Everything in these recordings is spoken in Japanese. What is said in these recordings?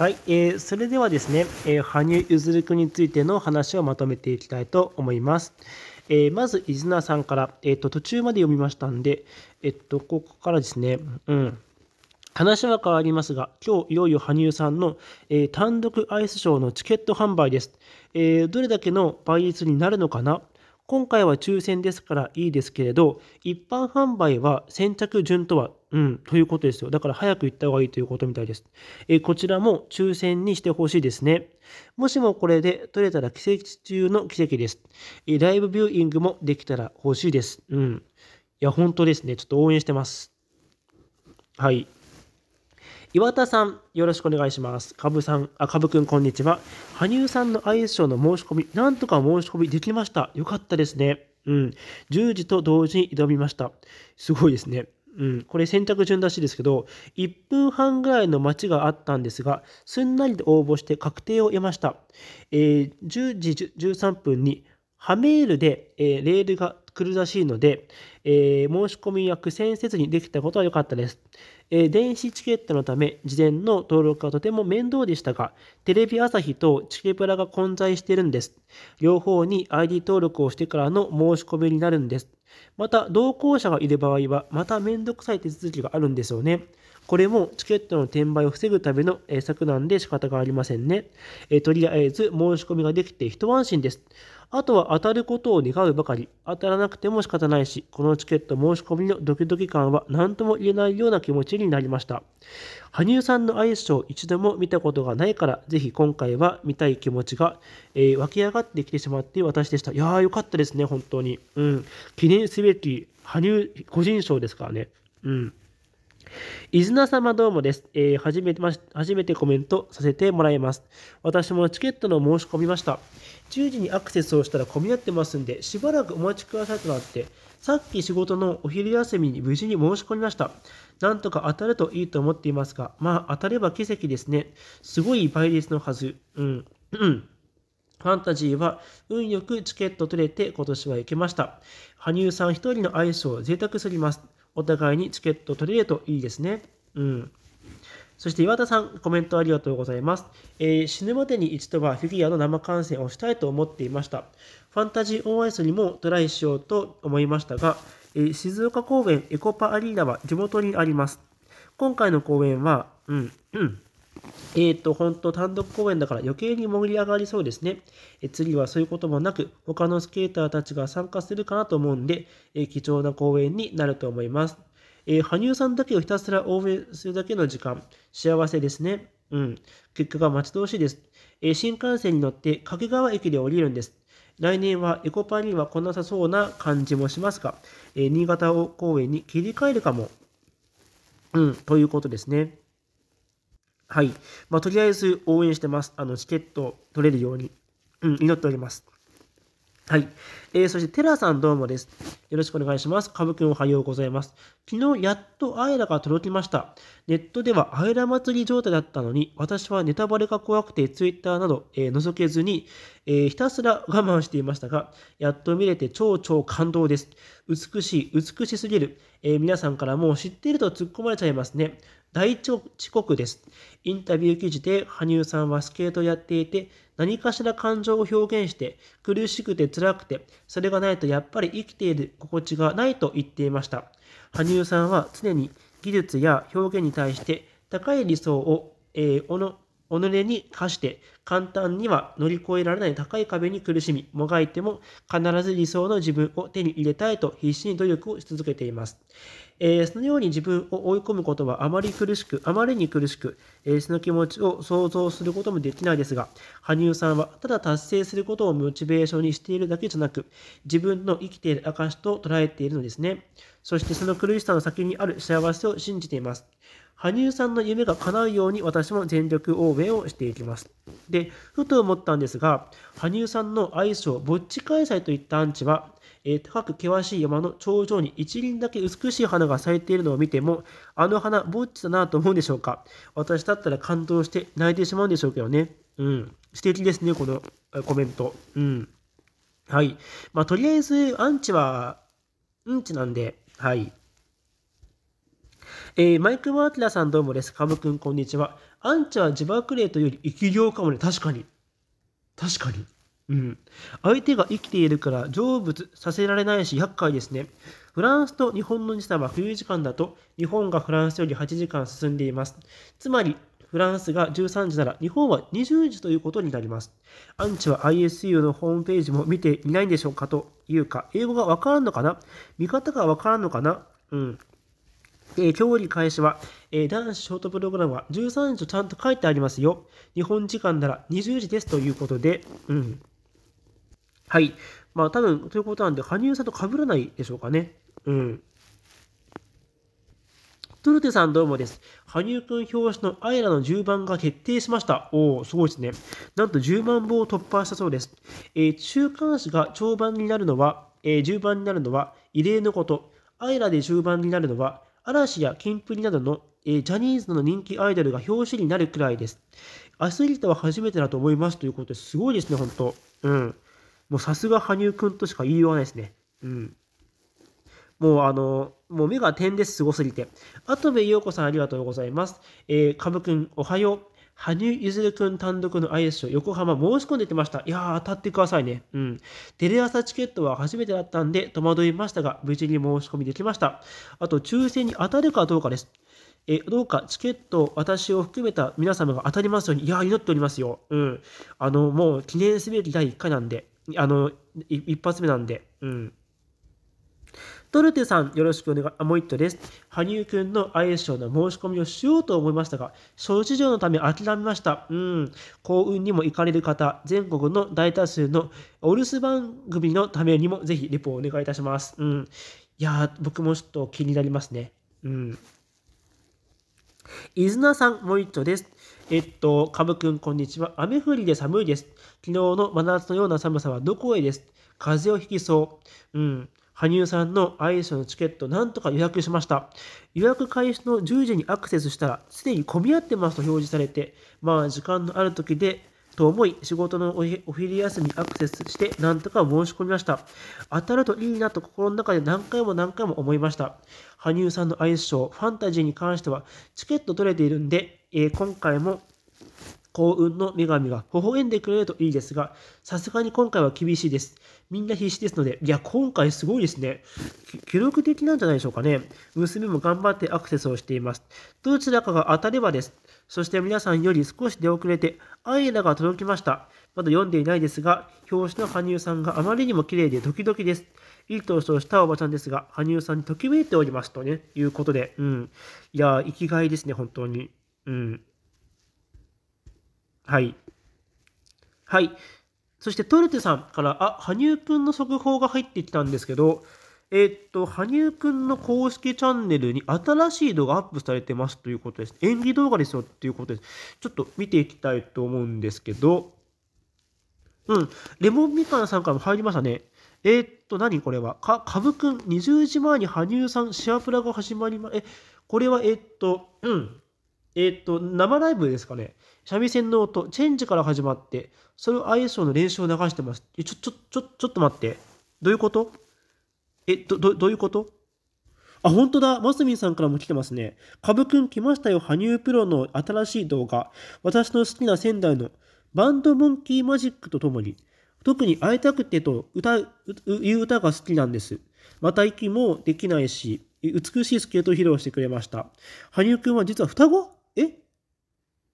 はい、えー、それではですね、えー、羽生結弦君についての話をまとめていきたいと思います。えー、まず、伊豆名さんから、えーと、途中まで読みましたんで、えっと、ここからですね、うん。話は変わりますが、今日いよいよ羽生さんの、えー、単独アイスショーのチケット販売です。えー、どれだけの倍率になるのかな今回は抽選ですからいいですけれど、一般販売は先着順とはうん、ということですよ。だから早く行った方がいいということみたいです。えこちらも抽選にしてほしいですね。もしもこれで取れたら奇跡中の奇跡です。えライブビューイングもできたら欲しいです。うん。いや、本当ですね。ちょっと応援してます。はい。岩田さん、よろしくお願いします。かぶさん、あ、かぶくん、こんにちは。羽生さんのアイスショーの申し込み、なんとか申し込みできました。よかったですね。うん。10時と同時に挑みました。すごいですね。うん、これ選択順らしですけど、1分半ぐらいの待ちがあったんですが、すんなりで応募して確定を得ました。えー、10時13分に、ハメールで、えー、レールが来るらしいので、えー、申し込みや苦戦せずにできたことは良かったです、えー、電子チケットのため、事前の登録はとても面倒でしたが、テレビ朝日とチケプラが混在しているんです。両方に ID 登録をしてからの申し込みになるんです。また、同行者がいる場合は、また面倒くさい手続きがあるんですよね。これもチケットの転売を防ぐための策なんで仕方がありませんね。えとりあえず申し込みができて一安心です。あとは当たることを願うばかり。当たらなくても仕方ないし、このチケット申し込みのドキドキ感は何とも言えないような気持ちになりました。羽生さんのアイスショー一度も見たことがないから、ぜひ今回は見たい気持ちが、えー、湧き上がってきてしまって私でした。いやーよかったですね、本当に。うん。記念すべき羽生個人賞ですからね。うん。伊豆名様どうもです。えー、初めてまし、初めてコメントさせてもらいます。私もチケットの申し込みました。10時にアクセスをしたら混み合ってますんで、しばらくお待ちくださいとなって、さっき仕事のお昼休みに無事に申し込みました。なんとか当たるといいと思っていますが、まあ当たれば奇跡ですね。すごい倍率のはず。うん。ファンタジーは運よくチケット取れて今年は行けました。羽生さん一人のアイスを贅沢すぎます。お互いにチケット取り入れるといいですね。うん。そして岩田さん、コメントありがとうございます、えー、死ぬまでに一度はフィギュアの生観戦をしたいと思っていました。ファンタジーオンアイスにもトライしようと思いましたが、えー、静岡公園エコパアリーナは地元にあります。今回の公演は、うん、うん。えっ、ー、と、本当単独公演だから余計に盛り上がりそうですね。え次はそういうこともなく、他のスケーターたちが参加するかなと思うんで、え貴重な公演になると思います。えー、羽生さんだけをひたすら応援するだけの時間、幸せですね。うん。結果が待ち遠しいです。えー、新幹線に乗って掛川駅で降りるんです。来年はエコパには来なさそうな感じもしますが、えー、新潟公園に切り替えるかも。うん、ということですね。はい。まあ、とりあえず応援してます。あの、チケット取れるように、うん、祈っております。はい。えー、そして、テラさんどうもです。よろしくお願いします。かぶくんおはようございます。昨日、やっとアイラが届きました。ネットではアイラ祭り状態だったのに、私はネタバレが怖くて、Twitter など、えー、覗けずに、えー、ひたすら我慢していましたが、やっと見れて超超感動です。美しい、美しすぎる。えー、皆さんからもう知っていると突っ込まれちゃいますね。大遅刻です。インタビュー記事で羽生さんはスケートをやっていて、何かしら感情を表現して、苦しくて辛くて、それがないとやっぱり生きている心地がないと言っていました。羽生さんは常に技術や表現に対して高い理想を、えー、おの己に課して簡単には乗り越えられない高い壁に苦しみ、もがいても必ず理想の自分を手に入れたいと必死に努力をし続けています。えー、そのように自分を追い込むことはあまり苦しく、あまりに苦しく、えー、その気持ちを想像することもできないですが、羽生さんはただ達成することをモチベーションにしているだけじゃなく、自分の生きている証と捉えているのですね。そしてその苦しさの先にある幸せを信じています。羽生さんの夢が叶うように私も全力応援をしていきます。で、ふと思ったんですが、羽生さんの愛称、ぼっち開催といったアンチは、えー、高く険しい山の頂上に一輪だけ美しい花が咲いているのを見ても、あの花、ぼっちだなと思うんでしょうか。私だったら感動して泣いてしまうんでしょうけどね。うん。素敵ですね、このコメント。うん。はい。まあ、とりあえず、アンチは、うんちなんで、はい。えー、マイク・マーティラさんどうもです。カム君こんにちは。アンチは自爆霊というより生き量かもね。確かに。確かに。うん。相手が生きているから成仏させられないし厄介ですね。フランスと日本の時差は冬時間だと日本がフランスより8時間進んでいます。つまりフランスが13時なら日本は20時ということになります。アンチは ISU のホームページも見ていないんでしょうかというか、英語がわからんのかな見方がわからんのかなうん。えー、競技開始は、えー、男子ショートプログラムは13時とちゃんと書いてありますよ。日本時間なら20時ですということで、うん。はい。まあ多分、ということなんで、羽生さんと被らないでしょうかね。うん。トルテさんどうもです。羽生くん表紙のアイラの10番が決定しました。おお、すごいですね。なんと10万本を突破したそうです。えー、中間誌が長番になるのは、えー、10番になるのは異例のこと。アイラで10番になるのは嵐やキンプリなどの、えー、ジャニーズの人気アイドルが表紙になるくらいです。アスリートは初めてだと思いますということです。ごいですね、本当うん。もうさすが羽生くんとしか言いようがないですね。うん。もうあの、もう目が点です、すごすぎて。跡部陽子さんありがとうございます。えー、かぶくん、おはよう。羽生結弦君単独の IS o 横浜申し込んでてました。いやー、当たってくださいね。うん。テレ朝チケットは初めてだったんで戸惑いましたが、無事に申し込みできました。あと、抽選に当たるかどうかです。えどうかチケット、私を含めた皆様が当たりますように、いや、祈っておりますよ。うん。あの、もう記念すべき第1回なんで、あの、一発目なんで、うん。ドルテさん、よろしくお願い、あもう一度です。羽生くんの愛称の申し込みをしようと思いましたが、諸事情のため諦めました。うん。幸運にも行かれる方、全国の大多数のお留守番組のためにも、ぜひレポをお願いいたします。うん。いや僕もちょっと気になりますね。うん。伊豆名さん、もう一度です。えっと、かぶくん、こんにちは。雨降りで寒いです。昨日の真夏のような寒さはどこへです。風邪をひきそう。うん。羽生さんのアイスのチケット、なんとか予約しました。予約開始の10時にアクセスしたら、すでに混み合ってますと表示されて、まあ、時間のある時で、と思い、仕事のお昼休みにアクセスして、なんとか申し込みました。当たるといいなと心の中で何回も何回も思いました。羽生さんのアイスショー、ファンタジーに関しては、チケット取れているんで、えー、今回も幸運の女神が微笑んでくれるといいですが、さすがに今回は厳しいです。みんな必死ですので、いや、今回すごいですね。記録的なんじゃないでしょうかね。娘も頑張ってアクセスをしています。どちらかが当たればです。そして皆さんより少し出遅れて、アイラが届きました。まだ読んでいないですが、表紙の羽生さんがあまりにも綺麗でドキドキです。いい投資をしたおばちゃんですが、羽生さんにときめいておりますとね、いうことで、うん。いや、生きがいですね、本当に。うん。はい。はい。そしてトルテさんから、あ、羽生くんの速報が入ってきたんですけど、えー、っと、羽生くんの公式チャンネルに新しい動画アップされてますということです。演技動画ですよっていうことです。ちょっと見ていきたいと思うんですけど、うん、レモンみかんさんからも入りましたね。えー、っと、何これは。か、かぶくん、20時前に羽生さん、シアプラが始まりま、え、これは、えー、っと、うん。えー、っと、生ライブですかね。三味線の音、チェンジから始まって、それを ISO の練習を流してます。え、ちょ、ちょ、ちょ、ちょっと待って。どういうことえ、ど、ど、どういうことあ、本当だ。マスミンさんからも来てますね。カブくん来ましたよ。羽生プロの新しい動画。私の好きな仙台のバンドモンキーマジックとともに。特に会いたくてと歌う、いう歌が好きなんです。また息もできないし、美しいスケートを披露してくれました。羽生くんは実は双子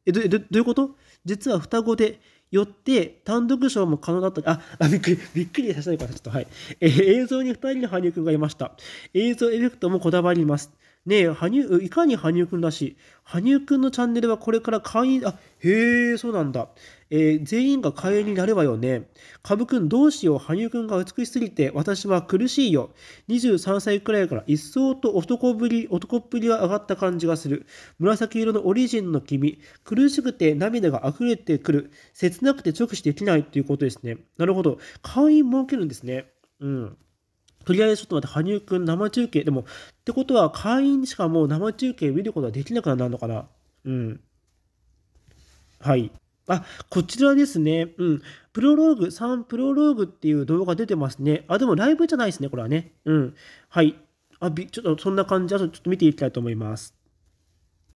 え、ど、ど、どういうこと実は双子で、よって単独賞も可能だったああびっくりびっくりさせないからちょっとはい、え映像に2人の羽生くんがいました映像エフェクトもこだわりますねえ、羽生、いかに羽生くんらしい。羽生くんのチャンネルはこれから会員、あ、へえ、そうなんだ。えー、全員が会員になればよね。株くんどうしよう。羽生くんが美しすぎて、私は苦しいよ。23歳くらいから一層と男ぶり、男っぷりが上がった感じがする。紫色のオリジンの君。苦しくて涙が溢れてくる。切なくて直視できないということですね。なるほど。会員設けるんですね。うん。とりあえずちょっと待って、羽生くん生中継。でも、ってことは会員しかもう生中継見ることはできなくなるのかなうん。はい。あ、こちらですね。うん。プロローグ、3プロローグっていう動画出てますね。あ、でもライブじゃないですね、これはね。うん。はい。あ、びちょっとそんな感じで、ちょっと見ていきたいと思います。